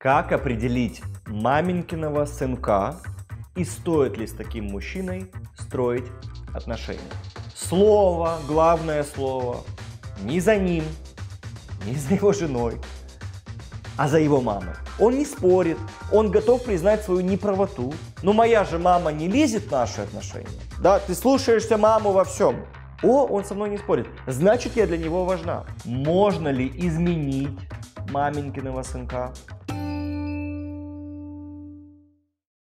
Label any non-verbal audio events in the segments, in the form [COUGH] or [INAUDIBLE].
Как определить маменькиного сынка и стоит ли с таким мужчиной строить отношения? Слово, главное слово, не за ним, не за его женой, а за его мамой. Он не спорит, он готов признать свою неправоту. Но моя же мама не лезет в наши отношения. Да, ты слушаешься маму во всем. О, он со мной не спорит. Значит, я для него важна. Можно ли изменить маменькиного сынка?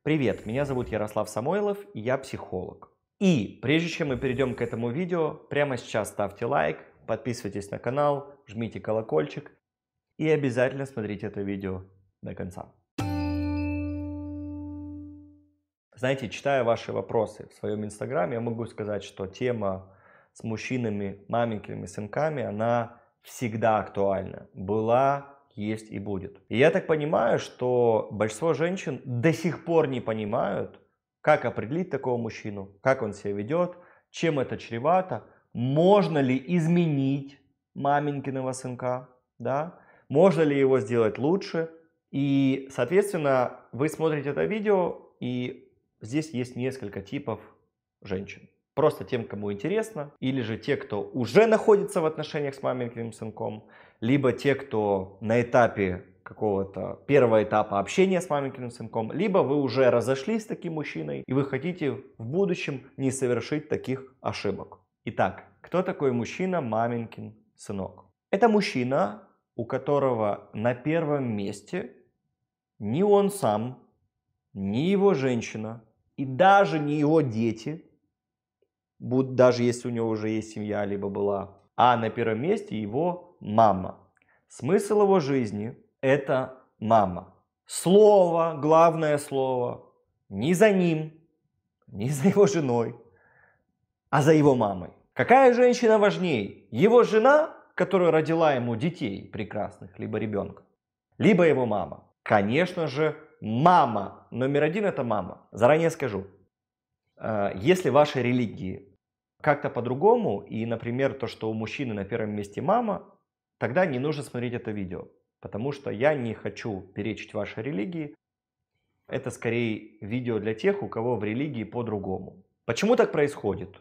Привет, меня зовут Ярослав Самойлов, и я психолог. И прежде чем мы перейдем к этому видео, прямо сейчас ставьте лайк, подписывайтесь на канал, жмите колокольчик и обязательно смотрите это видео до конца. Знаете, читая ваши вопросы в своем инстаграме, я могу сказать, что тема с мужчинами, маменькими сынками, она всегда актуальна. Была есть и будет. И я так понимаю, что большинство женщин до сих пор не понимают, как определить такого мужчину, как он себя ведет, чем это чревато, можно ли изменить маменькиного сынка, да, можно ли его сделать лучше. И, соответственно, вы смотрите это видео, и здесь есть несколько типов женщин просто тем, кому интересно, или же те, кто уже находится в отношениях с маменькиным сынком, либо те, кто на этапе какого-то первого этапа общения с маменькиным сынком, либо вы уже разошлись с таким мужчиной, и вы хотите в будущем не совершить таких ошибок. Итак, кто такой мужчина маменькин сынок? Это мужчина, у которого на первом месте ни он сам, ни его женщина и даже не его дети будь, даже если у него уже есть семья, либо была. А на первом месте его мама. Смысл его жизни – это мама. Слово, главное слово, не за ним, не за его женой, а за его мамой. Какая женщина важнее? Его жена, которая родила ему детей прекрасных, либо ребенка, либо его мама. Конечно же, мама. Номер один – это мама. Заранее скажу, э, если вашей религии как-то по-другому, и, например, то, что у мужчины на первом месте мама, тогда не нужно смотреть это видео, потому что я не хочу перечить вашей религии. Это скорее видео для тех, у кого в религии по-другому. Почему так происходит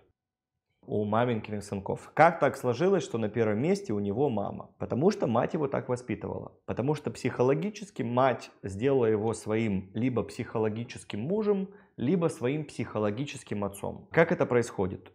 у маменькиных сынков? Как так сложилось, что на первом месте у него мама? Потому что мать его так воспитывала. Потому что психологически мать сделала его своим либо психологическим мужем, либо своим психологическим отцом. Как это происходит?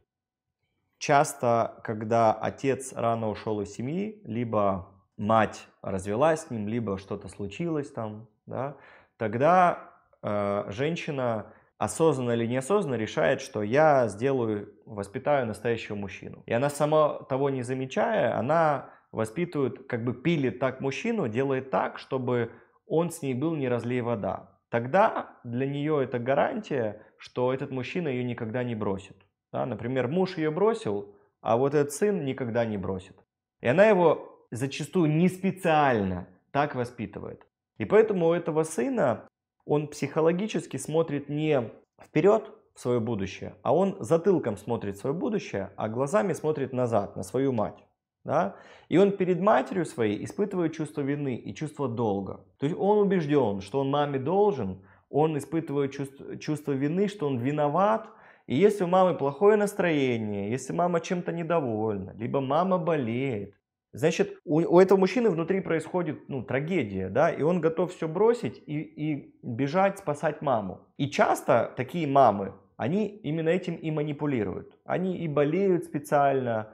часто, когда отец рано ушел из семьи, либо мать развелась с ним, либо что-то случилось там, да, тогда э, женщина осознанно или неосознанно решает, что я сделаю, воспитаю настоящего мужчину. И она сама того не замечая, она воспитывает, как бы пилит так мужчину, делает так, чтобы он с ней был не разлей вода. Тогда для нее это гарантия, что этот мужчина ее никогда не бросит. Да? Например, муж ее бросил, а вот этот сын никогда не бросит. И она его зачастую не специально так воспитывает. И поэтому у этого сына он психологически смотрит не вперед в свое будущее, а он затылком смотрит свое будущее, а глазами смотрит назад, на свою мать. Да? И он перед матерью своей испытывает чувство вины и чувство долга. То есть он убежден, что он маме должен, он испытывает чувство, чувство вины, что он виноват, и если у мамы плохое настроение, если мама чем-то недовольна, либо мама болеет, значит, у, у этого мужчины внутри происходит ну, трагедия, да, и он готов все бросить и, и бежать спасать маму. И часто такие мамы, они именно этим и манипулируют. Они и болеют специально,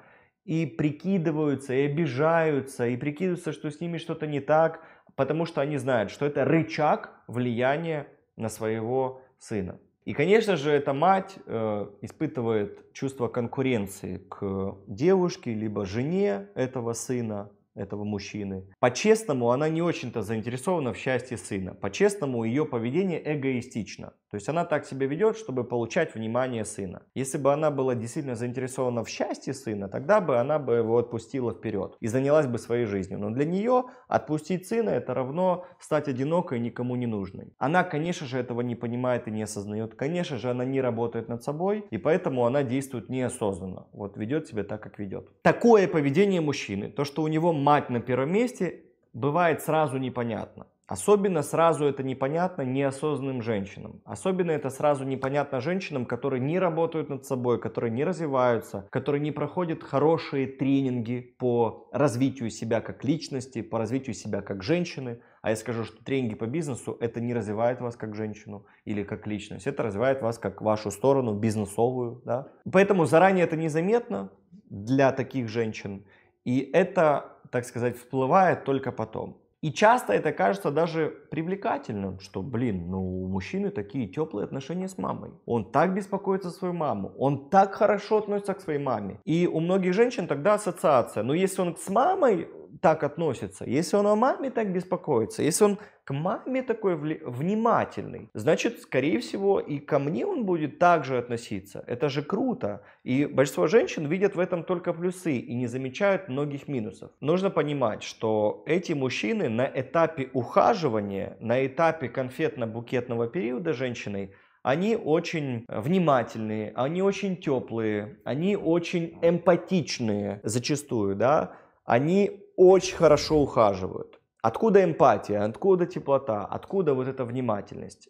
и прикидываются, и обижаются, и прикидываются, что с ними что-то не так, потому что они знают, что это рычаг влияния на своего сына. И, конечно же, эта мать э, испытывает чувство конкуренции к девушке, либо жене этого сына этого мужчины. По-честному, она не очень-то заинтересована в счастье сына. По-честному, ее поведение эгоистично. То есть она так себя ведет, чтобы получать внимание сына. Если бы она была действительно заинтересована в счастье сына, тогда бы она бы его отпустила вперед и занялась бы своей жизнью. Но для нее отпустить сына это равно стать одинокой и никому не нужной. Она, конечно же, этого не понимает и не осознает. Конечно же, она не работает над собой, и поэтому она действует неосознанно. Вот ведет себя так, как ведет. Такое поведение мужчины, то, что у него мать на первом месте, бывает сразу непонятно. Особенно сразу это непонятно неосознанным женщинам. Особенно это сразу непонятно женщинам, которые не работают над собой, которые не развиваются, которые не проходят хорошие тренинги по развитию себя как личности, по развитию себя как женщины. А я скажу, что тренинги по бизнесу это не развивает вас как женщину или как личность, это развивает вас как вашу сторону бизнесовую. Да? Поэтому заранее это незаметно для таких женщин. И это так сказать, всплывает только потом. И часто это кажется даже привлекательным, что, блин, ну у мужчины такие теплые отношения с мамой. Он так беспокоится свою маму, он так хорошо относится к своей маме. И у многих женщин тогда ассоциация, но ну, если он с мамой так относится, если он о маме так беспокоится, если он к маме такой внимательный, значит, скорее всего, и ко мне он будет так же относиться. Это же круто. И большинство женщин видят в этом только плюсы и не замечают многих минусов. Нужно понимать, что эти мужчины на этапе ухаживания, на этапе конфетно-букетного периода женщиной они очень внимательные, они очень теплые, они очень эмпатичные зачастую, да, они очень хорошо ухаживают. Откуда эмпатия, откуда теплота, откуда вот эта внимательность?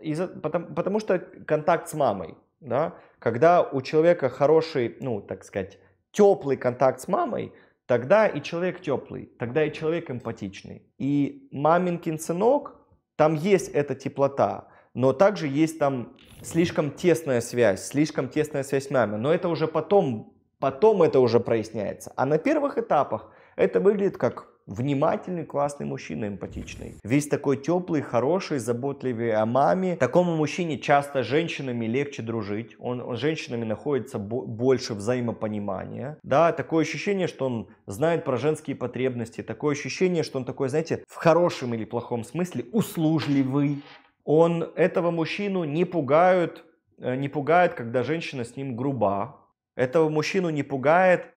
Из, потому, потому что контакт с мамой, да, когда у человека хороший, ну, так сказать, теплый контакт с мамой, тогда и человек теплый, тогда и человек эмпатичный. И маминкин сынок, там есть эта теплота, но также есть там слишком тесная связь, слишком тесная связь с мамой. Но это уже потом Потом это уже проясняется. А на первых этапах это выглядит как внимательный, классный мужчина, эмпатичный. Весь такой теплый, хороший, заботливый о маме. Такому мужчине часто женщинами легче дружить. Он, он с женщинами находится бо- больше взаимопонимания. Да, такое ощущение, что он знает про женские потребности. Такое ощущение, что он такой, знаете, в хорошем или плохом смысле услужливый. Он этого мужчину не пугают, э, не пугает, когда женщина с ним груба этого мужчину не пугает.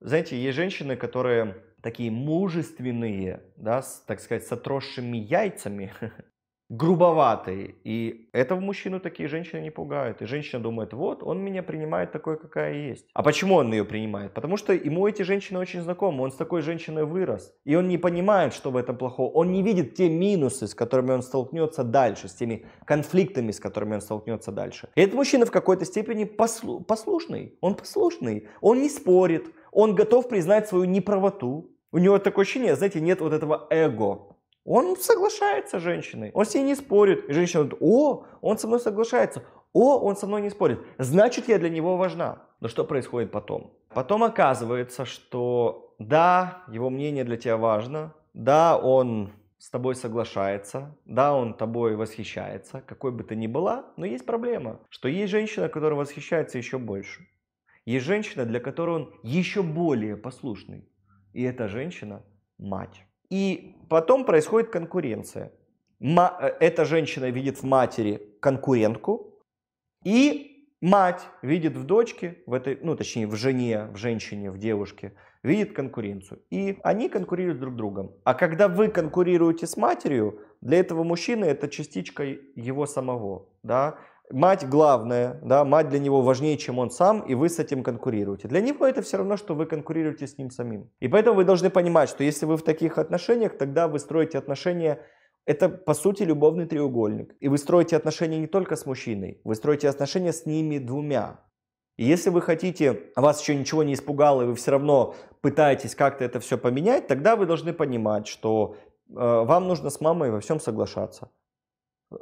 Знаете, есть женщины, которые такие мужественные, да, с, так сказать, с отросшими яйцами, [LAUGHS] грубоватый. И этого мужчину такие женщины не пугают. И женщина думает, вот, он меня принимает такой, какая есть. А почему он ее принимает? Потому что ему эти женщины очень знакомы. Он с такой женщиной вырос. И он не понимает, что в этом плохого. Он не видит те минусы, с которыми он столкнется дальше, с теми конфликтами, с которыми он столкнется дальше. И этот мужчина в какой-то степени послу- послушный. Он послушный. Он не спорит. Он готов признать свою неправоту. У него такое ощущение, знаете, нет вот этого эго он соглашается с женщиной, он с ней не спорит. И женщина говорит, о, он со мной соглашается, о, он со мной не спорит. Значит, я для него важна. Но что происходит потом? Потом оказывается, что да, его мнение для тебя важно, да, он с тобой соглашается, да, он тобой восхищается, какой бы ты ни была, но есть проблема, что есть женщина, которая восхищается еще больше. Есть женщина, для которой он еще более послушный. И эта женщина – мать. И потом происходит конкуренция. Э, эта женщина видит в матери конкурентку, и мать видит в дочке, в этой, ну точнее в жене, в женщине, в девушке, видит конкуренцию. И они конкурируют друг с другом. А когда вы конкурируете с матерью, для этого мужчины это частичка его самого. Да? мать главная, да, мать для него важнее, чем он сам, и вы с этим конкурируете. Для него это все равно, что вы конкурируете с ним самим. И поэтому вы должны понимать, что если вы в таких отношениях, тогда вы строите отношения это, по сути, любовный треугольник. И вы строите отношения не только с мужчиной, вы строите отношения с ними двумя. И если вы хотите, а вас еще ничего не испугало, и вы все равно пытаетесь как-то это все поменять, тогда вы должны понимать, что э, вам нужно с мамой во всем соглашаться.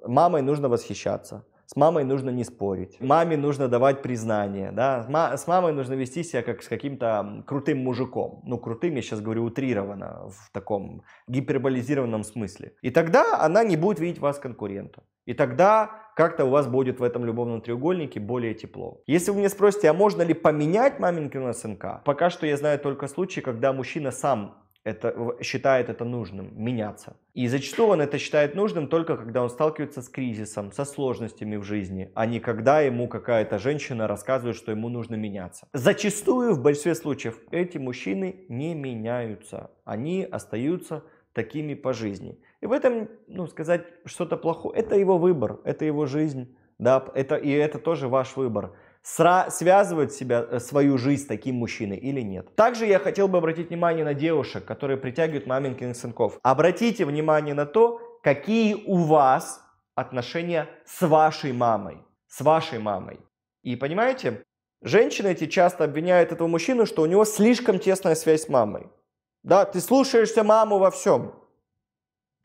Мамой нужно восхищаться. С мамой нужно не спорить. Маме нужно давать признание. Да? с мамой нужно вести себя как с каким-то крутым мужиком. Ну, крутым я сейчас говорю утрированно, в таком гиперболизированном смысле. И тогда она не будет видеть вас конкурентом. И тогда как-то у вас будет в этом любовном треугольнике более тепло. Если вы меня спросите, а можно ли поменять маменькину снк? Пока что я знаю только случаи, когда мужчина сам это, считает это нужным, меняться. И зачастую он это считает нужным только когда он сталкивается с кризисом, со сложностями в жизни, а не когда ему какая-то женщина рассказывает, что ему нужно меняться. Зачастую, в большинстве случаев, эти мужчины не меняются. Они остаются такими по жизни. И в этом, ну, сказать что-то плохое, это его выбор, это его жизнь, да, это, и это тоже ваш выбор сра- связывать себя, э, свою жизнь с таким мужчиной или нет. Также я хотел бы обратить внимание на девушек, которые притягивают маменькиных сынков. Обратите внимание на то, какие у вас отношения с вашей мамой. С вашей мамой. И понимаете, женщины эти часто обвиняют этого мужчину, что у него слишком тесная связь с мамой. Да, ты слушаешься маму во всем.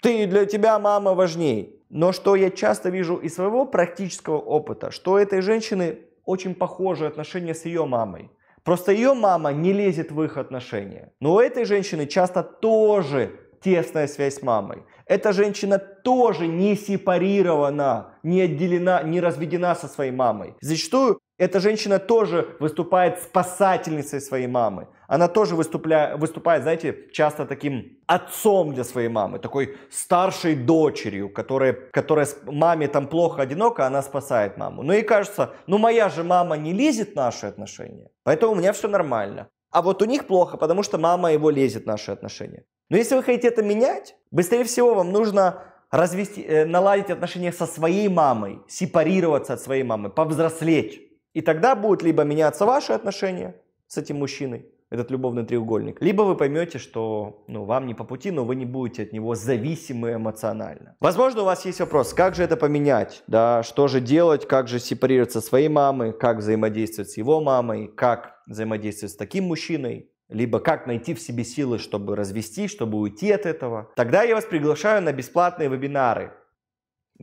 Ты для тебя мама важнее. Но что я часто вижу из своего практического опыта, что у этой женщины очень похожие отношения с ее мамой. Просто ее мама не лезет в их отношения. Но у этой женщины часто тоже тесная связь с мамой. Эта женщина тоже не сепарирована, не отделена, не разведена со своей мамой. Зачастую эта женщина тоже выступает спасательницей своей мамы. Она тоже выступля... выступает, знаете, часто таким отцом для своей мамы, такой старшей дочерью, которая, которая маме там плохо, одиноко, она спасает маму. Ну и кажется, ну моя же мама не лезет в наши отношения, поэтому у меня все нормально. А вот у них плохо, потому что мама его лезет в наши отношения. Но если вы хотите это менять, быстрее всего вам нужно развести, э, наладить отношения со своей мамой, сепарироваться от своей мамы, повзрослеть. И тогда будут либо меняться ваши отношения с этим мужчиной, этот любовный треугольник. Либо вы поймете, что ну, вам не по пути, но вы не будете от него зависимы эмоционально. Возможно, у вас есть вопрос, как же это поменять? Да, что же делать, как же сепарироваться со своей мамой, как взаимодействовать с его мамой, как взаимодействовать с таким мужчиной, либо как найти в себе силы, чтобы развести, чтобы уйти от этого, тогда я вас приглашаю на бесплатные вебинары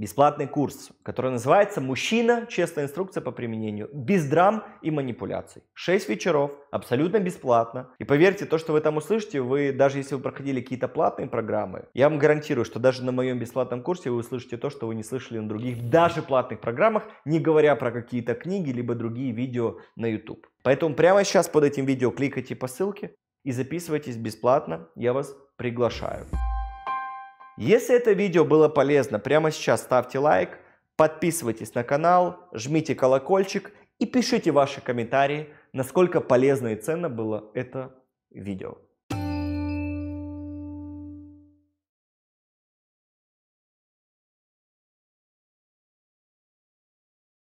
бесплатный курс, который называется «Мужчина. Честная инструкция по применению. Без драм и манипуляций». 6 вечеров, абсолютно бесплатно. И поверьте, то, что вы там услышите, вы, даже если вы проходили какие-то платные программы, я вам гарантирую, что даже на моем бесплатном курсе вы услышите то, что вы не слышали на других даже платных программах, не говоря про какие-то книги, либо другие видео на YouTube. Поэтому прямо сейчас под этим видео кликайте по ссылке и записывайтесь бесплатно. Я вас приглашаю. Если это видео было полезно, прямо сейчас ставьте лайк, подписывайтесь на канал, жмите колокольчик и пишите ваши комментарии, насколько полезно и ценно было это видео.